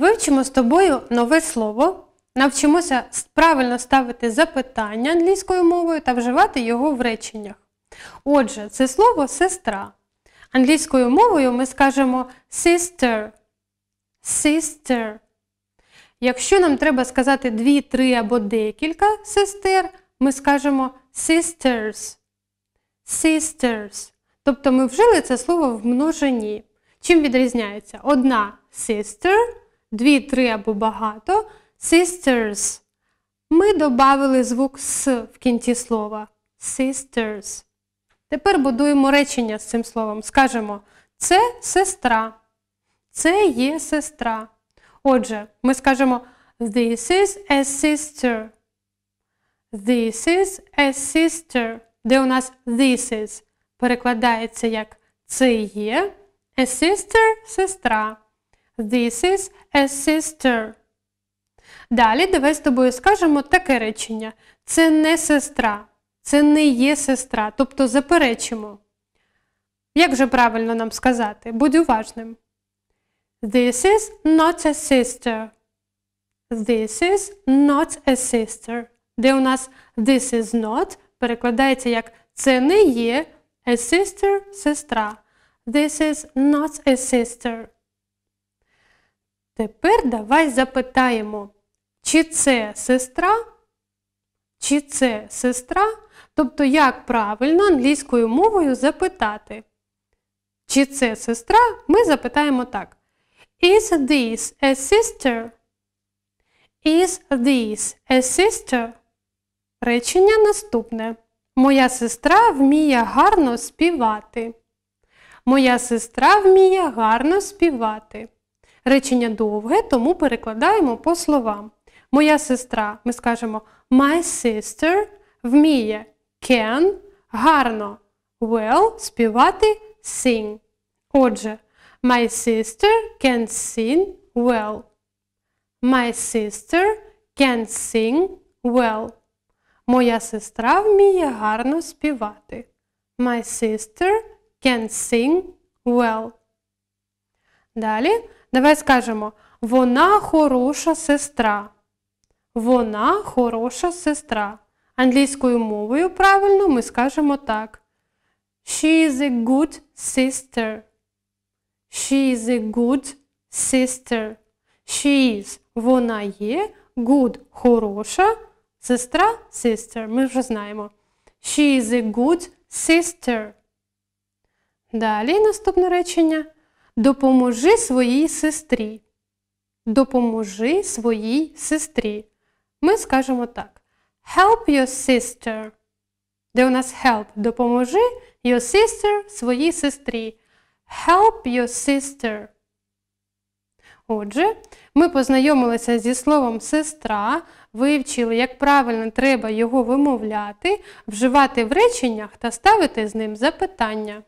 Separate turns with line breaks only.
Вивчимо з тобою нове слово, навчимося правильно ставити запитання англійською мовою та вживати його в реченнях. Отже, це слово сестра. Англійською мовою ми скажемо sister. Sister. Якщо нам треба сказати дві, три або декілька сестер, ми скажемо sisters. Sisters. Тобто ми вжили це слово в множині. Чим відрізняється одна sister дві-три або багато. Sisters. Ми додали звук с в кінці слова. Sisters. Тепер будуємо речення з цим словом. Скажемо, це сестра. Це є сестра. Отже, ми скажемо This is a sister. This is a sister. Де у нас this is перекладається як це є. A sister сестра. This is a sister. Далі давай з тобою скажемо таке речення. Це не сестра. Це не є сестра. Тобто заперечимо. Як же правильно нам сказати? Будь уважним. This is not a sister. This is not a sister. Де у нас this is not перекладається як це не є a sister сестра. This is not a sister. Тепер давай запитаємо, чи це сестра, чи це сестра, тобто, як правильно англійською мовою запитати. Чи це сестра, ми запитаємо так. Is this a sister? Is this a sister? Речення наступне. Моя сестра вміє гарно співати. Моя сестра вміє гарно співати. Речення довге, тому перекладаємо по словам. Моя сестра, ми скажемо My sister вміє can гарно well співати sing. Отже, my sister can sing well. My sister can sing well. Моя сестра вміє гарно співати. My sister can sing well. Далі Давай скажемо, вона хороша сестра. Вона хороша сестра. Англійською мовою правильно ми скажемо так. She is a good sister. She is a good sister. She is. Вона є good хороша. Сестра sister. Ми вже знаємо. She is a good sister. Далі наступне речення. Допоможи своїй сестрі. Допоможи своїй сестрі. Ми скажемо так. Help your sister. Де у нас help? Допоможи your sister своїй сестрі. Help your sister. Отже, ми познайомилися зі словом сестра, вивчили, як правильно треба його вимовляти, вживати в реченнях та ставити з ним запитання.